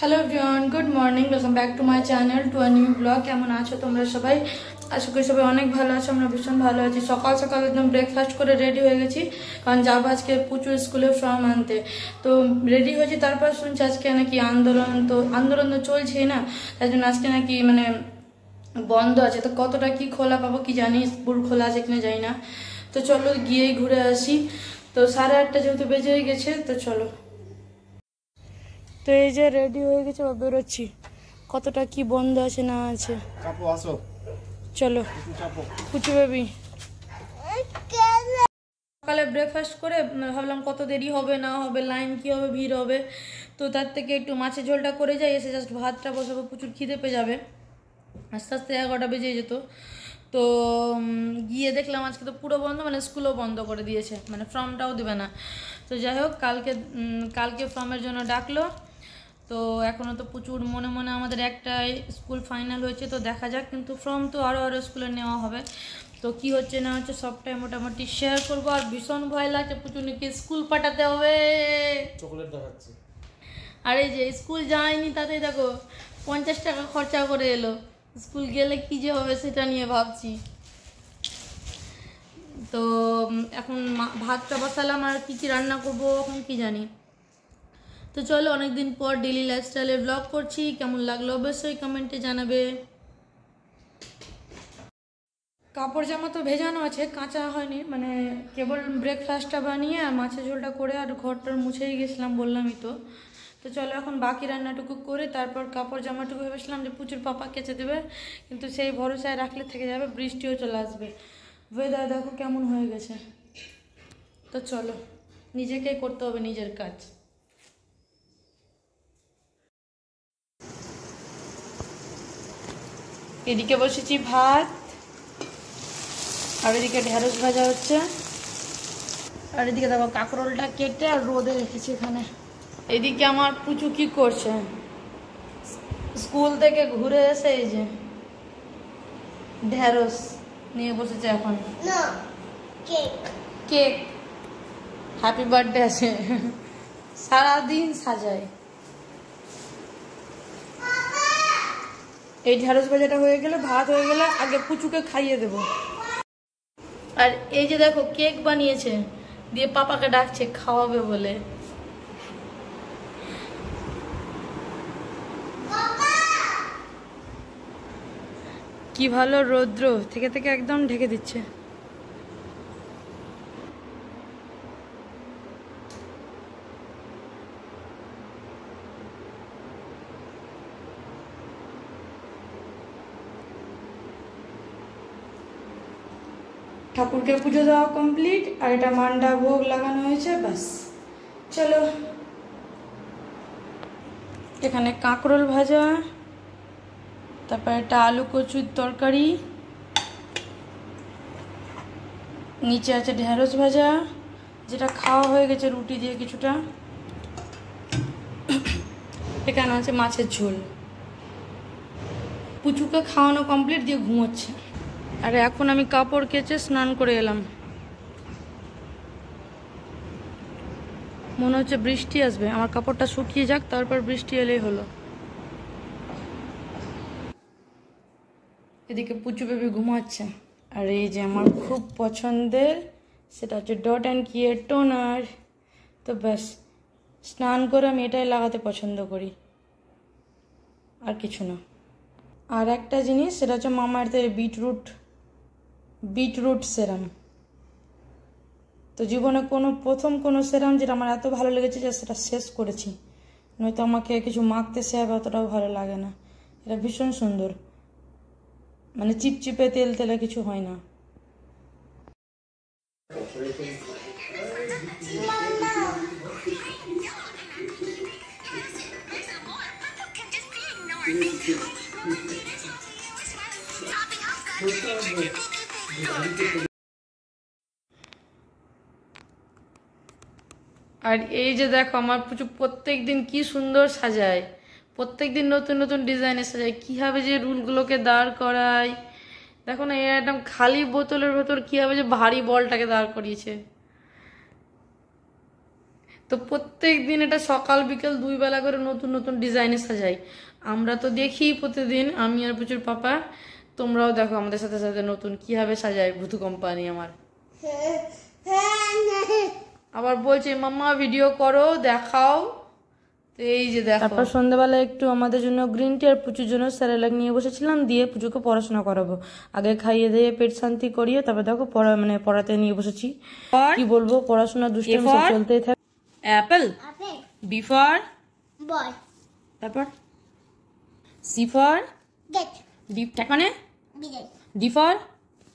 Hello everyone good morning welcome back to my channel to a new blog কেমন আছো তোমরা সবাই আশা করি সবাই অনেক ভালো আছো আমরা ভীষণ ভালো আছি সকাল সকাল একদম ব্রেকফাস্ট করে রেডি হয়ে গেছি কারণ যাবো আজকে প্রচুর স্কুলে ফর্ম আনতে তো রেডি হয়েছি তারপর শুনছি আজকে নাকি আন্দোলন তো আন্দোলন তো চলছেই না তাই জন্য আজকে নাকি মানে বন্ধ আছে তো কতটা কি খোলা পাবো কি জানি স্কুল খোলা আছে কিনা জানি না তো চলো গিয়েই ঘুরে আসি তো সাড়ে আটটা যেহেতু বেজে গেছে তো চলো তো এই যে রেডি হয়ে গেছে বা বেরোচ্ছি কতটা কি বন্ধ আছে না আছে আসো চলো কুচু বেবি সকালে ব্রেকফাস্ট করে ভাবলাম কত দেরি হবে না হবে লাইন কি হবে ভিড় হবে তো তার থেকে একটু মাছের ঝোলটা করে যাই এসে জাস্ট ভাতটা বসাবো প্রচুর খিদে পেয়ে যাবে আস্তে আস্তে এগারোটা বেজে যেত তো গিয়ে দেখলাম আজকে তো পুরো বন্ধ মানে স্কুলও বন্ধ করে দিয়েছে মানে ফর্মটাও দেবে না তো যাই হোক কালকে কালকে ফর্মের জন্য ডাকলো তো এখনও তো প্রচুর মনে মনে আমাদের একটা স্কুল ফাইনাল হয়েছে তো দেখা যাক কিন্তু ফর্ম তো আরও আরও স্কুলে নেওয়া হবে তো কি হচ্ছে না হচ্ছে সবটাই মোটামুটি শেয়ার করবো আর ভীষণ ভয় লাগছে নাকি স্কুল পাঠাতে হবে আর এই যে স্কুল যায়নি তাতে দেখো পঞ্চাশ টাকা খরচা করে এলো স্কুল গেলে কি যে হবে সেটা নিয়ে ভাবছি তো এখন ভাতটা বসালাম আর কী কী রান্না করবো এখন কি জানি তো চলো অনেকদিন পর ডেলি লাইফস্টাইলের ব্লগ করছি কেমন লাগলো অবশ্যই কমেন্টে জানাবে কাপড় জামা তো ভেজানো আছে কাঁচা হয়নি মানে কেবল ব্রেকফাস্টটা বানিয়ে আর মাছের ঝোলটা করে আর ঘরটার মুছেই গেছিলাম বললামই তো তো চলো এখন বাকি রান্নাটুকু করে তারপর কাপড় জামাটুকু ভেবেছিলাম যে প্রচুর পাপা কেচে দেবে কিন্তু সেই ভরসায় রাখলে থেকে যাবে বৃষ্টিও চলে আসবে ওয়েদার দেখো কেমন হয়ে গেছে তো চলো নিজেকে করতে হবে নিজের কাজ এদিকে বসেছি ভাত আর এদিকে ঢেঁড়স ভাজা হচ্ছে আর এদিকে দেখো কাঁকরোলটা কেটে আর রোদে রেখেছি এখানে এদিকে আমার পুচু কি করছে স্কুল থেকে ঘুরে এসে এই যে ঢেঁড়স নিয়ে বসেছে এখন কেক হ্যাপি বার্থডে আছে সারাদিন সাজায় এই ঢ্যাঁড়স ভাজাটা হয়ে গেলে ভাত হয়ে গেলে আগে পুচুকে খাইয়ে দেব আর এই যে দেখো কেক বানিয়েছে দিয়ে পাপাকে ডাকছে খাওয়াবে বলে কি ভালো রৌদ্র থেকে থেকে একদম ঢেকে দিচ্ছে ঠাকুরকে পুজো দেওয়া কমপ্লিট আর এটা মান্ডা ভোগ লাগানো হয়েছে ব্যাস চলো এখানে কাঁকরোল ভাজা তারপর এটা আলু কচুর তরকারি নিচে আছে ঢেঁড়স ভাজা যেটা খাওয়া হয়ে গেছে রুটি দিয়ে কিছুটা এখানে আছে মাছের ঝোল পুচুকে খাওয়ানো কমপ্লিট দিয়ে ঘুমোচ্ছে আর এখন আমি কাপড় কেচে স্নান করে এলাম মনে হচ্ছে বৃষ্টি আসবে আমার কাপড়টা শুকিয়ে যাক তারপর বৃষ্টি এলেই হলো এদিকে পুচু বেবি ঘুমাচ্ছে আর এই যে আমার খুব পছন্দের সেটা হচ্ছে ডট অ্যান্ড কিয়ের টোনার তো ব্যাস স্নান করে আমি এটাই লাগাতে পছন্দ করি আর কিছু না আর একটা জিনিস সেটা হচ্ছে মামার্থের বিটরুট বিটরুট সেরাম তো জীবনে কোনো প্রথম কোনো সেরাম যেটা আমার এত ভালো লেগেছে যে সেটা শেষ করেছি নয়তো আমাকে কিছু মাখতে সেভাবে অতটাও ভালো লাগে না এটা ভীষণ সুন্দর মানে চিপচিপে তেল তেলে কিছু হয় না Thank you. আর এই যে দেখো আমার পুজো প্রত্যেক দিন কী সুন্দর সাজায় প্রত্যেক দিন নতুন নতুন ডিজাইনে সাজায় কীভাবে যে রুলগুলোকে দাঁড় করায় দেখো না একদম খালি বোতলের ভেতর কীভাবে যে ভারী বলটাকে দাঁড় করিয়েছে তো প্রত্যেক দিন এটা সকাল বিকেল দুই বেলা করে নতুন নতুন ডিজাইনে সাজাই আমরা তো দেখি প্রতিদিন আমি আর প্রচুর পাপা তোমরাও দেখো আমাদের সাথে সাথে নতুন কীভাবে সাজায় ভূতু কোম্পানি আমার হ্যাঁ, হ্যাঁ, হ্যাঁ। আবার বলছে মাম্মা ভিডিও করো দেখাও তো এই যে দেখো তারপর সন্ধ্যাবেলা একটু আমাদের জন্য গ্রিন টি আর পুচুর জন্য স্যারেলাক নিয়ে বসেছিলাম দিয়ে পুজোকে পড়াশোনা করাবো আগে খাইয়ে দিয়ে পেট শান্তি করিয়ে তারপর দেখো পড়া মানে পড়াতে নিয়ে বসেছি কি বলবো পড়াশোনা দুষ্টামি চলতে থাকে অ্যাপেল বিফর বয় তারপর সিফর গেট গেট ডি মানে ডি ডিফর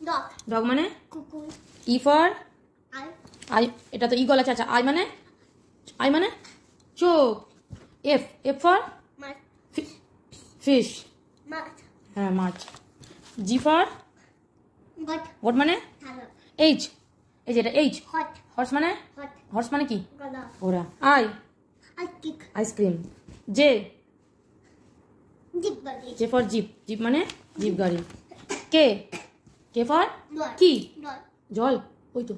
ডগ ডগ মানে কুকুর ই ফর আই এটা তো ইগল আছে আচ্ছা আই মানে আই মানে চোখ এফ এফ ফর ফিশ হ্যাঁ মাছ জি ফর ওট মানে এইচ এই যে এটা এইচ হর্স মানে হর্স মানে কি ওরা I ice cream J J for jeep jeep মানে জিপ গাড়ি কে কে ফর কি জল ওই তো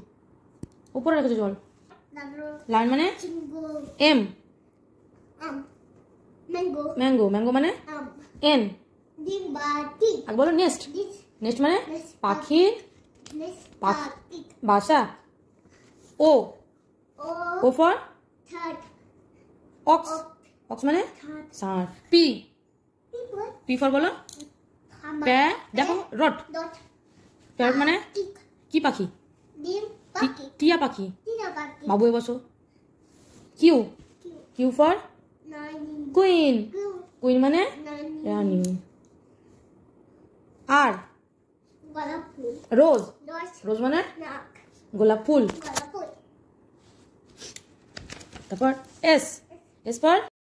উপরে রেখেছো জল লাইন মানে এম ম্যাঙ্গো ম্যাঙ্গো মানে এন আর বলো নেক্সট নেক্সট মানে পাখির বাসা O O for ox ox মানে পি পি ফর বলো প্যা দেখো রট প্যারট মানে কি পাখি টিয়া পাখি বাবু বসো Q Q for queen queen মানে রানী আর রোজ রোজ মানে গোলাপ ফুল তারপর এস এস ফর